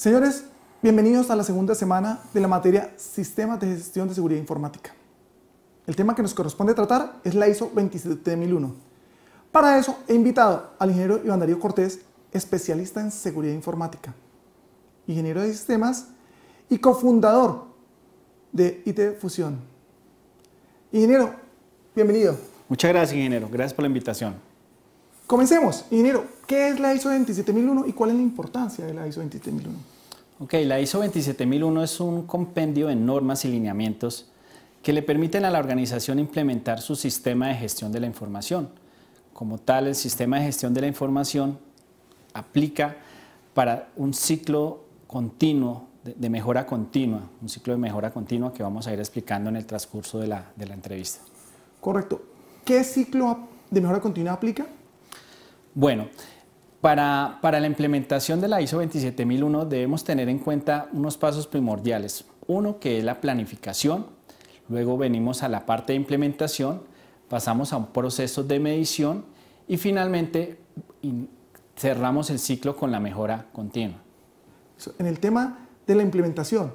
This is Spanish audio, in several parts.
Señores, bienvenidos a la segunda semana de la materia Sistemas de Gestión de Seguridad Informática. El tema que nos corresponde tratar es la ISO 27001. Para eso he invitado al ingeniero Iván Darío Cortés, especialista en seguridad informática, ingeniero de sistemas y cofundador de IT Fusión. Ingeniero, bienvenido. Muchas gracias, ingeniero. Gracias por la invitación. Comencemos. dinero. ¿qué es la ISO 27001 y cuál es la importancia de la ISO 27001? Ok, la ISO 27001 es un compendio de normas y lineamientos que le permiten a la organización implementar su sistema de gestión de la información. Como tal, el sistema de gestión de la información aplica para un ciclo continuo, de, mejora continua, un ciclo de mejora continua que vamos a ir explicando en el transcurso de la, de la entrevista. Correcto. ¿Qué ciclo de mejora continua aplica? Bueno, para, la implementación de la ISO 27001 debemos tener en cuenta unos pasos primordiales. Uno que es la planificación, luego venimos a la parte de implementación, pasamos a un proceso de medición y finalmente cerramos el ciclo con la mejora continua. En el tema de la implementación,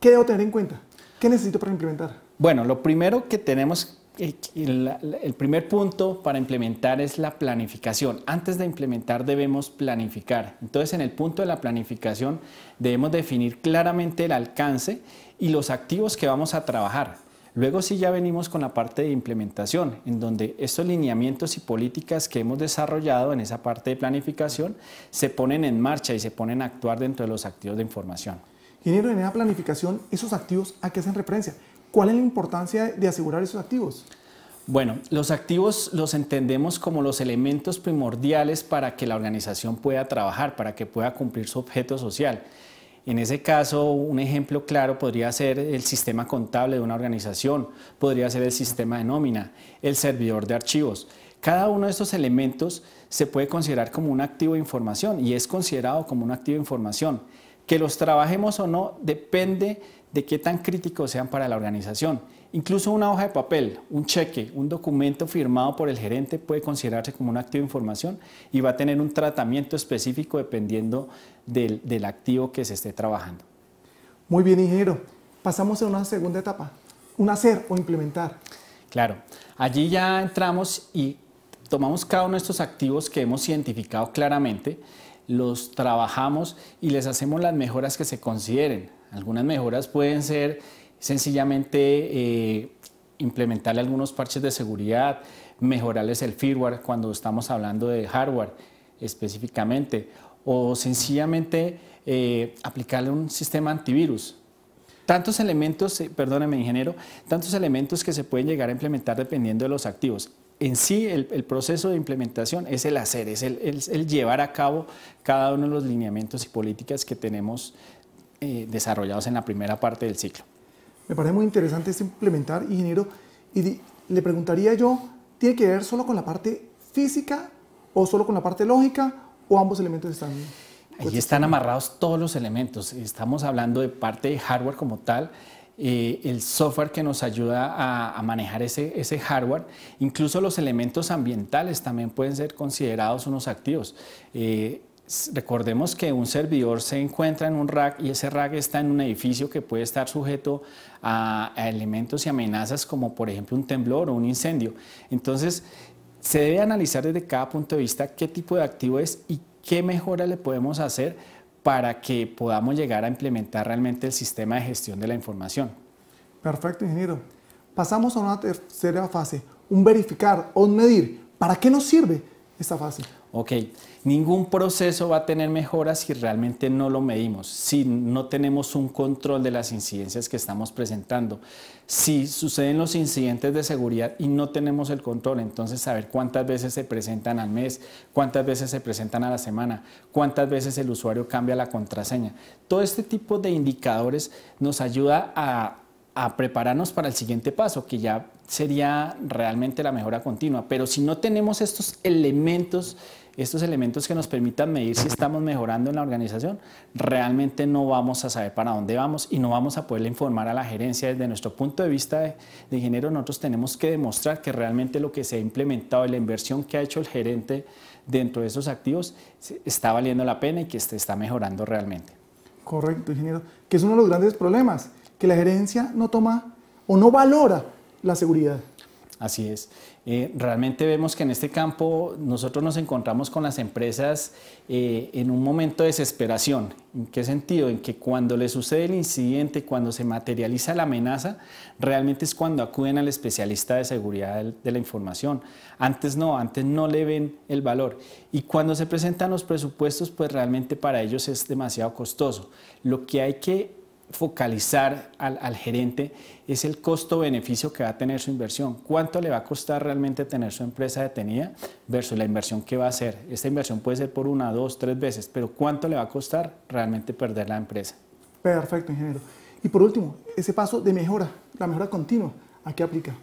¿qué debo tener en cuenta? ¿Qué necesito para implementar? Bueno, lo primero que tenemos el, primer punto para implementar es la planificación. Antes de implementar debemos planificar. Entonces en el punto de la planificación debemos definir claramente el alcance y los activos que vamos a trabajar. Luego sí ya venimos con la parte de implementación, en donde estos lineamientos y políticas que hemos desarrollado en esa parte de planificación se ponen en marcha y se ponen a actuar dentro de los activos de información. Ingeniero, en la planificación, ¿esos activos a qué hacen referencia? ¿Cuál es la importancia de asegurar esos activos? Bueno, los activos los entendemos como los elementos primordiales para que la organización pueda trabajar, para que pueda cumplir su objeto social. En ese caso, un ejemplo claro podría ser el sistema contable de una organización, podría ser el sistema de nómina, el servidor de archivos. Cada uno de estos elementos se puede considerar como un activo de información y es considerado como un activo de información. Que los trabajemos o no depende de qué tan críticos sean para la organización. Incluso una hoja de papel, un cheque, un documento firmado por el gerente puede considerarse como un activo de información y va a tener un tratamiento específico dependiendo del, activo que se esté trabajando. Muy bien, ingeniero. Pasamos a una segunda etapa, un hacer o implementar. Claro, allí ya entramos y tomamos cada uno de estos activos que hemos identificado claramente los trabajamos y les hacemos las mejoras que se consideren. Algunas mejoras pueden ser sencillamente eh, implementarle algunos parches de seguridad, mejorarles el firmware cuando estamos hablando de hardware específicamente, o sencillamente eh, aplicarle un sistema antivirus. Tantos elementos, eh, perdóneme ingeniero, tantos elementos que se pueden llegar a implementar dependiendo de los activos en sí el, proceso de implementación es el hacer, es el, llevar a cabo cada uno de los lineamientos y políticas que tenemos eh, desarrollados en la primera parte del ciclo. Me parece muy interesante este implementar, ingeniero, y le preguntaría yo, ¿tiene que ver solo con la parte física o solo con la parte lógica o ambos elementos están... Ahí están amarrados todos los elementos. Estamos hablando de parte de hardware como tal, eh, el software que nos ayuda a, manejar ese, hardware. Incluso los elementos ambientales también pueden ser considerados unos activos. Eh, recordemos que un servidor se encuentra en un rack y ese rack está en un edificio que puede estar sujeto a, a elementos y amenazas como por ejemplo un temblor o un incendio. Entonces, se debe analizar desde cada punto de vista qué tipo de activo es y qué mejora le podemos hacer para que podamos llegar a implementar realmente el sistema de gestión de la información. Perfecto, ingeniero. Pasamos a una tercera fase, un verificar o un medir. ¿Para qué nos sirve? Está fácil. Ok, ningún proceso va a tener mejoras si realmente no lo medimos, si no tenemos un control de las incidencias que estamos presentando, si suceden los incidentes de seguridad y no tenemos el control, entonces saber cuántas veces se presentan al mes, cuántas veces se presentan a la semana, cuántas veces el usuario cambia la contraseña. Todo este tipo de indicadores nos ayuda a a prepararnos para el siguiente paso, que ya sería realmente la mejora continua. Pero si no tenemos estos elementos, estos elementos que nos permitan medir si estamos mejorando en la organización, realmente no vamos a saber para dónde vamos y no vamos a poderle informar a la gerencia. Desde nuestro punto de vista de, ingeniero, nosotros tenemos que demostrar que realmente lo que se ha implementado y la inversión que ha hecho el gerente dentro de esos activos está valiendo la pena y que se este está mejorando realmente. Correcto, ingeniero, que es uno de los grandes problemas que la gerencia no toma o no valora la seguridad. Así es. Eh, realmente vemos que en este campo nosotros nos encontramos con las empresas eh, en un momento de desesperación. ¿En qué sentido? En que cuando le sucede el incidente, cuando se materializa la amenaza, realmente es cuando acuden al especialista de seguridad de la información. Antes no, antes no le ven el valor. Y cuando se presentan los presupuestos, pues realmente para ellos es demasiado costoso. Lo que hay que focalizar al, gerente es el costo-beneficio que va a tener su inversión. ¿Cuánto le va a costar realmente tener su empresa detenida versus la inversión que va a hacer? Esta inversión puede ser por una, dos, tres veces, pero ¿cuánto le va a costar realmente perder la empresa? Perfecto, ingeniero. Y por último, ese paso de mejora, la mejora continua, ¿a qué aplica?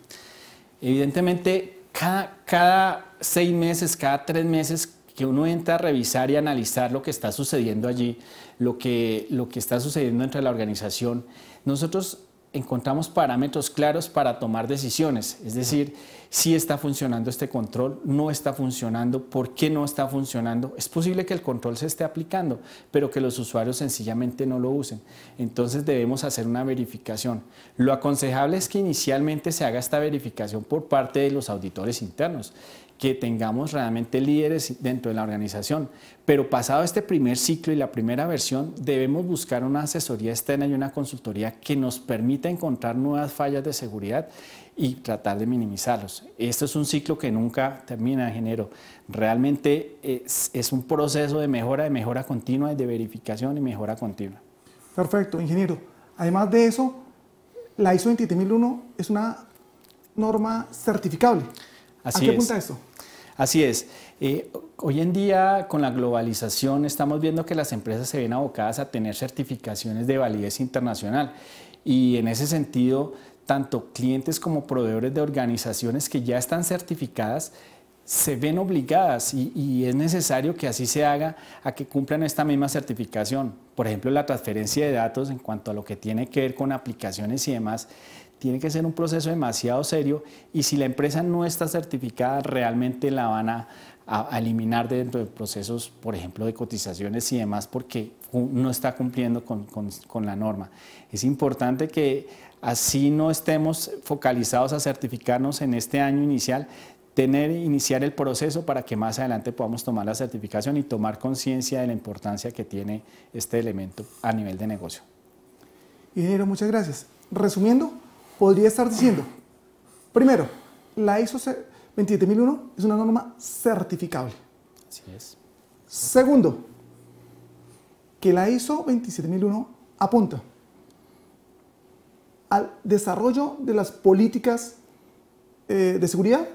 Evidentemente, cada, cada seis meses, cada tres meses, que uno entra a revisar y analizar lo que está sucediendo allí, lo que, lo que está sucediendo entre la organización. Nosotros encontramos parámetros claros para tomar decisiones, es decir, si está funcionando este control, no está funcionando, por qué no está funcionando. Es posible que el control se esté aplicando, pero que los usuarios sencillamente no lo usen. Entonces debemos hacer una verificación. Lo aconsejable es que inicialmente se haga esta verificación por parte de los auditores internos que tengamos realmente líderes dentro de la organización. Pero pasado este primer ciclo y la primera versión, debemos buscar una asesoría externa y una consultoría que nos permita encontrar nuevas fallas de seguridad y tratar de minimizarlos. Esto es un ciclo que nunca termina, ingeniero. Realmente es, un proceso de mejora, de mejora continua, de verificación y mejora continua. Perfecto, ingeniero. Además de eso, la ISO 27001 es una norma certificable. Así ¿A qué apunta es. Así es. Eh, hoy en día, con la globalización, estamos viendo que las empresas se ven abocadas a tener certificaciones de validez internacional y en ese sentido, tanto clientes como proveedores de organizaciones que ya están certificadas se ven obligadas y, es necesario que así se haga a que cumplan esta misma certificación. Por ejemplo, la transferencia de datos en cuanto a lo que tiene que ver con aplicaciones y demás, tiene que ser un proceso demasiado serio y si la empresa no está certificada, realmente la van a, eliminar dentro de procesos, por ejemplo, de cotizaciones y demás, porque no está cumpliendo con, con la norma. Es importante que así no estemos focalizados a certificarnos en este año inicial, tener, iniciar el proceso para que más adelante podamos tomar la certificación y tomar conciencia de la importancia que tiene este elemento a nivel de negocio. Ingeniero, muchas gracias. Resumiendo, podría estar diciendo, primero, la ISO 27001 es una norma certificable. Así es. Segundo, que la ISO 27001 apunta al desarrollo de las políticas eh, de seguridad.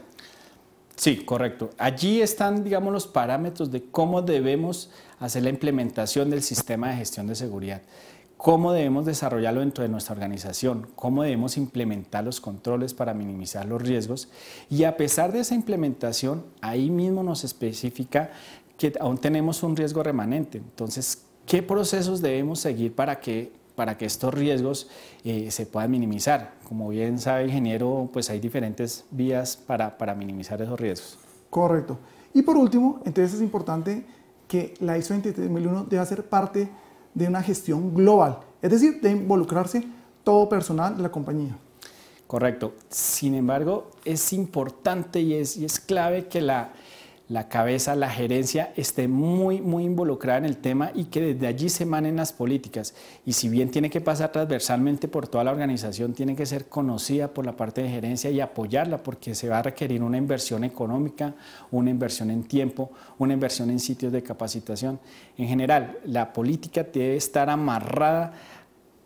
Sí, correcto. Allí están, digamos, los parámetros de cómo debemos hacer la implementación del sistema de gestión de seguridad cómo debemos desarrollarlo dentro de nuestra organización, cómo debemos implementar los controles para minimizar los riesgos y a pesar de esa implementación, ahí mismo nos especifica que aún tenemos un riesgo remanente. Entonces, ¿qué procesos debemos seguir para que para que estos riesgos eh, se puedan minimizar. Como bien sabe el ingeniero, pues hay diferentes vías para, minimizar esos riesgos. Correcto. Y por último, entonces es importante que la ISO 27001 deba ser parte de una gestión global, es decir, de involucrarse todo personal de la compañía. Correcto. Sin embargo, es importante y es, es clave que la la cabeza, la gerencia esté muy, muy involucrada en el tema y que desde allí se manen las políticas. Y si bien tiene que pasar transversalmente por toda la organización, tiene que ser conocida por la parte de gerencia y apoyarla porque se va a requerir una inversión económica, una inversión en tiempo, una inversión en sitios de capacitación. En general, la política debe estar amarrada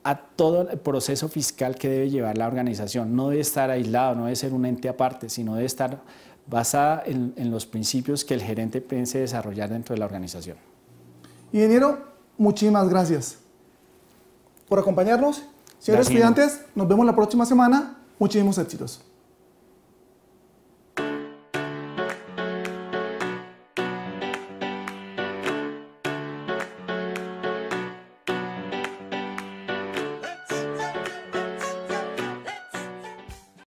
a todo el proceso fiscal que debe llevar la organización. No debe estar aislado, no debe ser un ente aparte, sino debe estar basada en, los principios que el gerente piense desarrollar dentro de la organización. Y, Ingeniero, muchísimas gracias por acompañarnos. Señores estudiantes, nos vemos la próxima semana. Muchísimos éxitos.